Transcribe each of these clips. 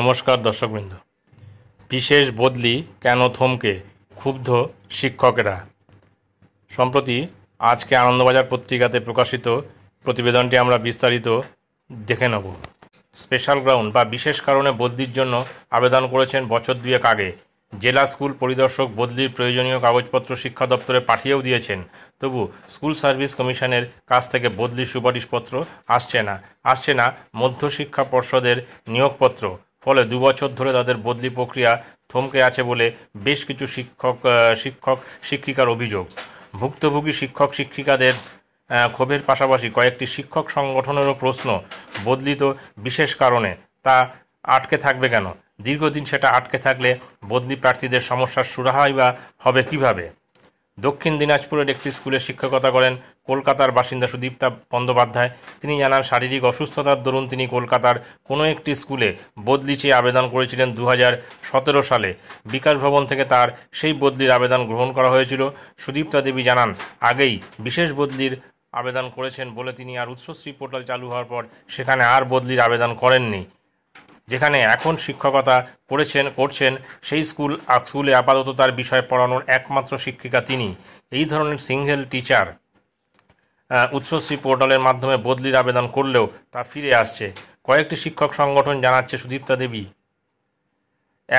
নমস্কার দর্শকবৃন্দ বিশেষ বদলি কেন থমকে ক্ষুব্ধ শিক্ষকেরা সম্প্রতি আজকে আনন্দবাজার পত্রিকাতে প্রকাশিত প্রতিবেদনটি আমরা বিস্তারিত দেখে নেব স্পেশাল গ্রাউন্ড বা বিশেষ কারণে বদলির জন্য আবেদন করেছেন বছর দুয়েক আগে জেলা স্কুল পরিদর্শক বদলির প্রয়োজনীয় কাগজপত্র শিক্ষা দপ্তরে পাঠিয়েও দিয়েছেন তবু স্কুল সার্ভিস কমিশনের কাছ থেকে বদলির সুপারিশপত্র আসছে না আসছে না মধ্যশিক্ষা পর্ষদের নিয়োগপত্র ফলে দুবছর ধরে তাদের বদলি প্রক্রিয়া থমকে আছে বলে বেশ কিছু শিক্ষক শিক্ষক শিক্ষিকার অভিযোগ ভুক্তভোগী শিক্ষক শিক্ষিকাদের ক্ষোভের পাশাপাশি কয়েকটি শিক্ষক সংগঠনেরও প্রশ্ন বদলিত বিশেষ কারণে তা আটকে থাকবে কেন দীর্ঘদিন সেটা আটকে থাকলে বদলি প্রার্থীদের সমস্যার সুরাহাই বা হবে কিভাবে দক্ষিণ দিনাজপুরের একটি স্কুলে শিক্ষকতা করেন কলকাতার বাসিন্দা সুদীপ্তা বন্দ্যোপাধ্যায় তিনি জানান শারীরিক অসুস্থতার দরুন তিনি কলকাতার কোনো একটি স্কুলে বদলি চেয়ে আবেদন করেছিলেন দু সতেরো সালে বিকাশ ভবন থেকে তার সেই বদলির আবেদন গ্রহণ করা হয়েছিল সুদীপ্তা দেবী জানান আগেই বিশেষ বদলির আবেদন করেছেন বলে তিনি আর উৎসশ্রী পোর্টাল চালু হওয়ার পর সেখানে আর বদলির আবেদন করেননি যেখানে এখন শিক্ষকতা করেছেন করছেন সেই স্কুল স্কুলে আপাতত তার বিষয় পড়ানোর একমাত্র শিক্ষিকা তিনি এই ধরনের সিঙ্গেল টিচার উচ্চশ্রী পোর্টালের মাধ্যমে বদলির আবেদন করলেও তা ফিরে আসছে কয়েকটি শিক্ষক সংগঠন জানাচ্ছে সুদীপ্তা দেবী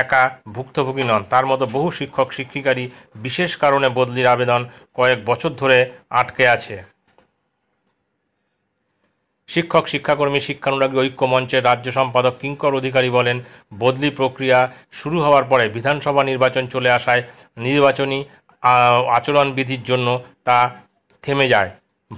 একা ভুক্তভোগী নন তার মতো বহু শিক্ষক শিক্ষিকারী বিশেষ কারণে বদলির আবেদন কয়েক বছর ধরে আটকে আছে শিক্ষক শিক্ষাকর্মী শিক্ষানুরাগী ঐক্য মঞ্চের রাজ্য সম্পাদক কিঙ্কর অধিকারী বলেন বদলি প্রক্রিয়া শুরু হওয়ার পরে বিধানসভা নির্বাচন চলে আসায় নির্বাচনী আচরণবিধির জন্য তা থেমে যায়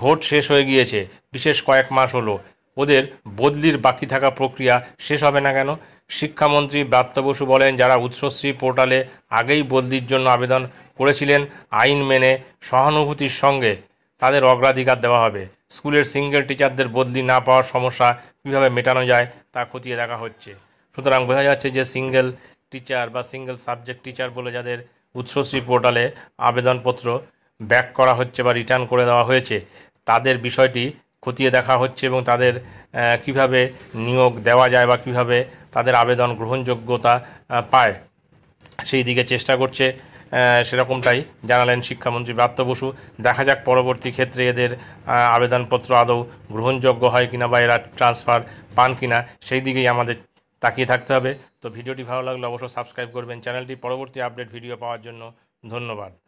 ভোট শেষ হয়ে গিয়েছে বিশেষ কয়েক মাস হলো ওদের বদলির বাকি থাকা প্রক্রিয়া শেষ হবে না কেন শিক্ষামন্ত্রী ব্রাত্য বসু বলেন যারা উৎসশ্রী পোর্টালে আগেই বদলির জন্য আবেদন করেছিলেন আইন মেনে সহানুভূতির সঙ্গে তাদের অগ্রাধিকার দেওয়া হবে স্কুলের সিঙ্গেল টিচারদের বদলি না পাওয়ার সমস্যা কীভাবে মেটানো যায় তা খতিয়ে দেখা হচ্ছে সুতরাং বোঝা যাচ্ছে যে সিঙ্গেল টিচার বা সিঙ্গেল সাবজেক্ট টিচার বলে যাদের উৎসশ্রী পোর্টালে আবেদনপত্র ব্যাক করা হচ্ছে বা রিটার্ন করে দেওয়া হয়েছে তাদের বিষয়টি খতিয়ে দেখা হচ্ছে এবং তাদের কিভাবে নিয়োগ দেওয়া যায় বা কিভাবে তাদের আবেদন গ্রহণযোগ্যতা পায় সেই দিকে চেষ্টা করছে সেরকমটাই জানালেন শিক্ষামন্ত্রী ব্রাত্য বসু দেখা যাক পরবর্তী ক্ষেত্রে এদের আবেদনপত্র আদৌ গ্রহণযোগ্য হয় কিনা বা এরা ট্রান্সফার পান কিনা সেই দিকেই আমাদের তাকিয়ে থাকতে হবে তো ভিডিওটি ভালো লাগলে অবশ্যই সাবস্ক্রাইব করবেন চ্যানেলটি পরবর্তী আপডেট ভিডিও পাওয়ার জন্য ধন্যবাদ